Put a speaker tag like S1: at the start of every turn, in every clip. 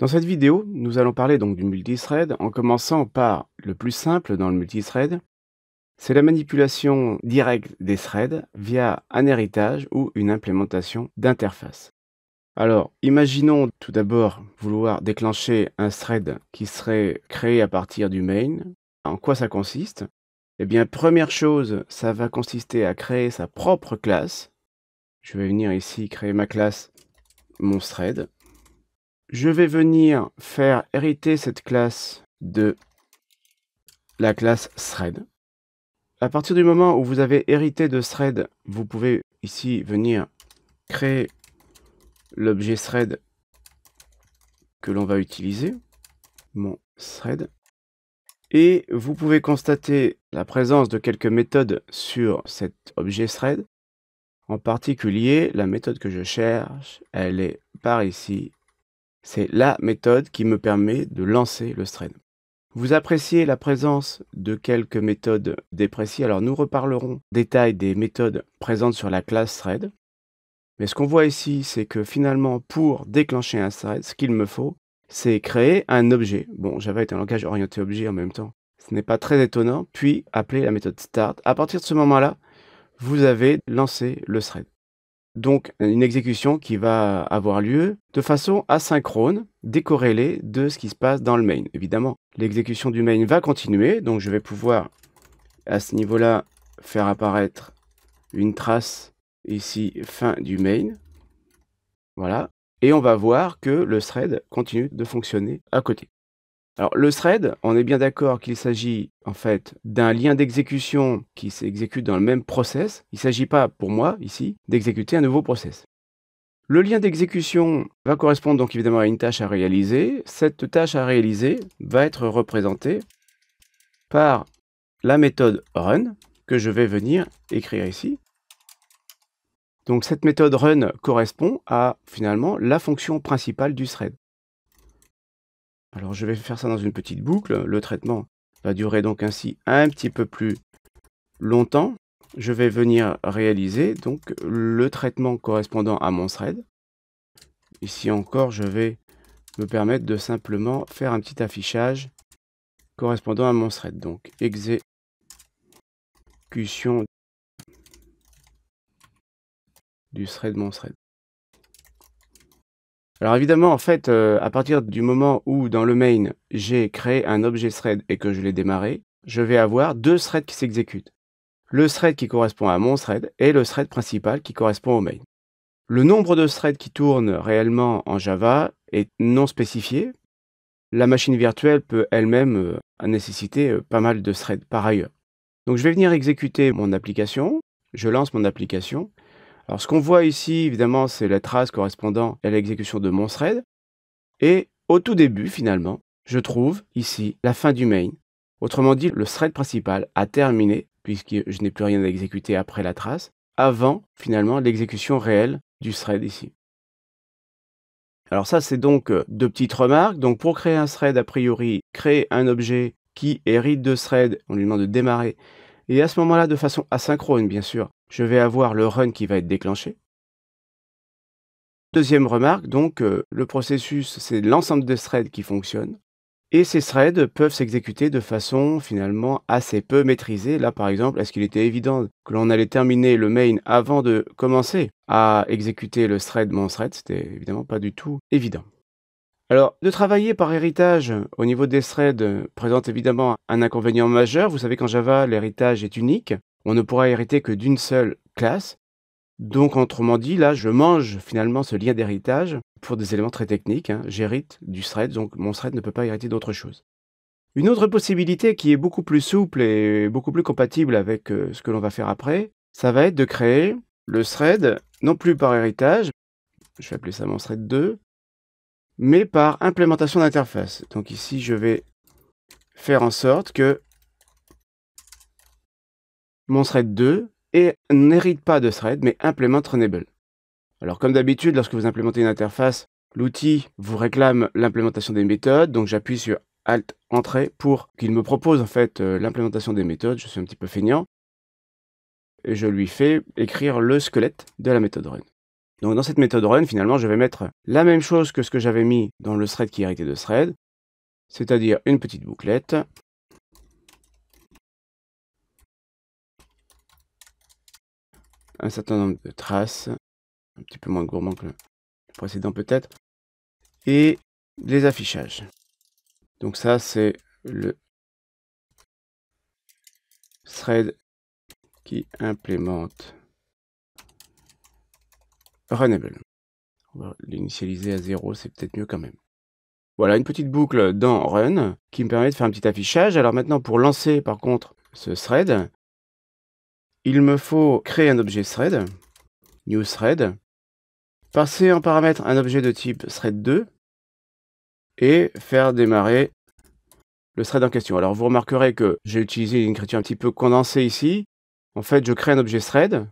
S1: Dans cette vidéo, nous allons parler donc du multithread en commençant par le plus simple dans le multithread, c'est la manipulation directe des threads via un héritage ou une implémentation d'interface. Alors, imaginons tout d'abord vouloir déclencher un thread qui serait créé à partir du main. En quoi ça consiste Eh bien, première chose, ça va consister à créer sa propre classe. Je vais venir ici créer ma classe mon thread je vais venir faire hériter cette classe de la classe thread. À partir du moment où vous avez hérité de thread, vous pouvez ici venir créer l'objet thread que l'on va utiliser, mon thread. Et vous pouvez constater la présence de quelques méthodes sur cet objet thread. En particulier, la méthode que je cherche, elle est par ici, c'est la méthode qui me permet de lancer le thread. Vous appréciez la présence de quelques méthodes dépréciées, alors nous reparlerons détail des méthodes présentes sur la classe thread. Mais ce qu'on voit ici, c'est que finalement, pour déclencher un thread, ce qu'il me faut, c'est créer un objet. Bon, Java est un langage orienté objet en même temps. Ce n'est pas très étonnant. Puis appeler la méthode start. À partir de ce moment-là, vous avez lancé le thread donc euh, une exécution qui va avoir lieu de façon asynchrone, décorrélée de ce qui se passe dans le main. Évidemment, l'exécution du main va continuer, donc je vais pouvoir à ce niveau-là faire apparaître une trace ici fin du main. Voilà. Et on va voir que le thread continue de fonctionner à côté. Alors le thread, on est bien d'accord qu'il s'agit en fait d'un lien d'exécution qui s'exécute dans le même process. Il ne s'agit pas pour moi ici d'exécuter un nouveau process. Le lien d'exécution va correspondre donc évidemment à une tâche à réaliser. Cette tâche à réaliser va être représentée par la méthode run que je vais venir écrire ici. Donc cette méthode run correspond à finalement la fonction principale du thread. Alors je vais faire ça dans une petite boucle. Le traitement va durer donc ainsi un petit peu plus longtemps. Je vais venir réaliser donc le traitement correspondant à mon thread. Ici encore, je vais me permettre de simplement faire un petit affichage correspondant à mon thread. Donc exécution du thread mon thread. Alors évidemment, en fait, euh, à partir du moment où dans le main, j'ai créé un objet thread et que je l'ai démarré, je vais avoir deux threads qui s'exécutent. Le thread qui correspond à mon thread et le thread principal qui correspond au main. Le nombre de threads qui tournent réellement en Java est non spécifié. La machine virtuelle peut elle-même euh, nécessiter euh, pas mal de threads par ailleurs. Donc je vais venir exécuter mon application, je lance mon application, alors ce qu'on voit ici, évidemment, c'est la trace correspondant à l'exécution de mon thread. Et au tout début, finalement, je trouve ici la fin du main. Autrement dit, le thread principal a terminé, puisque je n'ai plus rien à exécuter après la trace, avant finalement l'exécution réelle du thread ici. Alors ça, c'est donc euh, deux petites remarques. Donc pour créer un thread, a priori, créer un objet qui hérite de thread, on lui demande de démarrer. Et à ce moment-là, de façon asynchrone, bien sûr, je vais avoir le run qui va être déclenché. Deuxième remarque, donc, euh, le processus, c'est l'ensemble de threads qui fonctionnent. Et ces threads peuvent s'exécuter de façon finalement assez peu maîtrisée. Là, par exemple, est-ce qu'il était évident que l'on allait terminer le main avant de commencer à exécuter le thread mon thread C'était évidemment pas du tout évident. Alors, de travailler par héritage au niveau des threads présente évidemment un inconvénient majeur. Vous savez qu'en Java, l'héritage est unique on ne pourra hériter que d'une seule classe. Donc, autrement dit, là, je mange finalement ce lien d'héritage pour des éléments très techniques. Hein. J'hérite du thread, donc mon thread ne peut pas hériter d'autre chose. Une autre possibilité qui est beaucoup plus souple et beaucoup plus compatible avec euh, ce que l'on va faire après, ça va être de créer le thread, non plus par héritage, je vais appeler ça mon thread 2, mais par implémentation d'interface. Donc ici, je vais faire en sorte que mon thread 2 et n'hérite pas de thread, mais implémente runnable. Alors comme d'habitude, lorsque vous implémentez une interface, l'outil vous réclame l'implémentation des méthodes, donc j'appuie sur Alt Entrée pour qu'il me propose en fait euh, l'implémentation des méthodes, je suis un petit peu feignant, et je lui fais écrire le squelette de la méthode run. Donc dans cette méthode run, finalement, je vais mettre la même chose que ce que j'avais mis dans le thread qui héritait de thread, c'est-à-dire une petite bouclette un certain nombre de traces, un petit peu moins gourmand que le précédent peut-être, et les affichages. Donc ça, c'est le thread qui implémente runnable. On va l'initialiser à zéro c'est peut-être mieux quand même. Voilà, une petite boucle dans run qui me permet de faire un petit affichage. Alors maintenant, pour lancer par contre ce thread, il me faut créer un objet thread, new thread, passer en paramètre un objet de type thread2 et faire démarrer le thread en question. Alors vous remarquerez que j'ai utilisé une écriture un petit peu condensée ici. En fait, je crée un objet thread,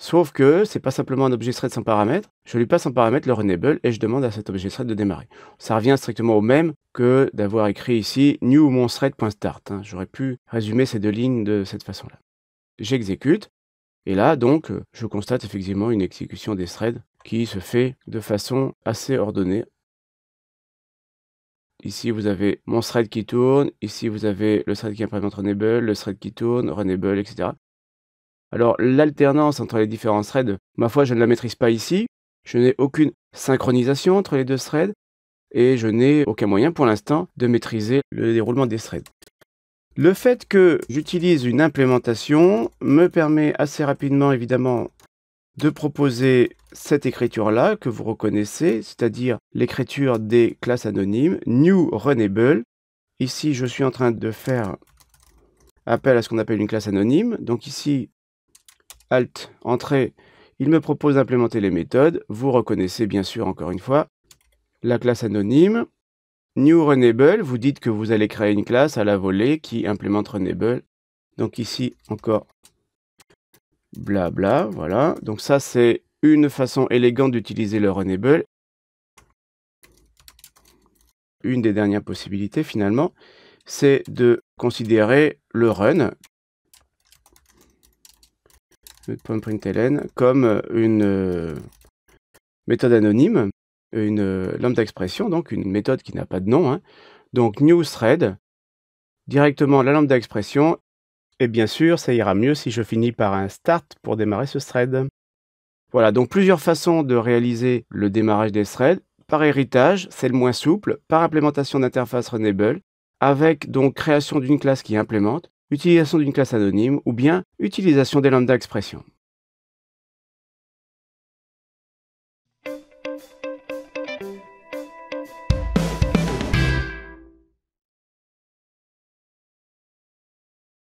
S1: sauf que c'est pas simplement un objet thread sans paramètre. Je lui passe en paramètre le Renable et je demande à cet objet thread de démarrer. Ça revient strictement au même que d'avoir écrit ici new mon thread.start. Hein. J'aurais pu résumer ces deux lignes de cette façon-là j'exécute. Et là, donc, euh, je constate effectivement une exécution des threads qui se fait de façon assez ordonnée. Ici, vous avez mon thread qui tourne. Ici, vous avez le thread qui entre enable, le thread qui tourne, runable, etc. Alors, l'alternance entre les différents threads, ma foi, je ne la maîtrise pas ici. Je n'ai aucune synchronisation entre les deux threads et je n'ai aucun moyen pour l'instant de maîtriser le déroulement des threads. Le fait que j'utilise une implémentation me permet assez rapidement, évidemment, de proposer cette écriture-là que vous reconnaissez, c'est-à-dire l'écriture des classes anonymes, new runnable. Ici, je suis en train de faire appel à ce qu'on appelle une classe anonyme. Donc ici, alt, entrée, il me propose d'implémenter les méthodes. Vous reconnaissez bien sûr, encore une fois, la classe anonyme. New Runnable, vous dites que vous allez créer une classe à la volée qui implémente Runnable. Donc ici, encore, blabla, voilà. Donc ça, c'est une façon élégante d'utiliser le Runnable. Une des dernières possibilités, finalement, c'est de considérer le run Le println comme une euh, méthode anonyme une euh, lambda d'expression, donc une méthode qui n'a pas de nom. Hein. donc new thread directement la lampe d'expression. Et bien sûr, ça ira mieux si je finis par un start pour démarrer ce thread. Voilà, donc plusieurs façons de réaliser le démarrage des threads. Par héritage, c'est le moins souple, par implémentation d'interface Renable, avec donc création d'une classe qui implémente, utilisation d'une classe anonyme ou bien utilisation des lambda expressions.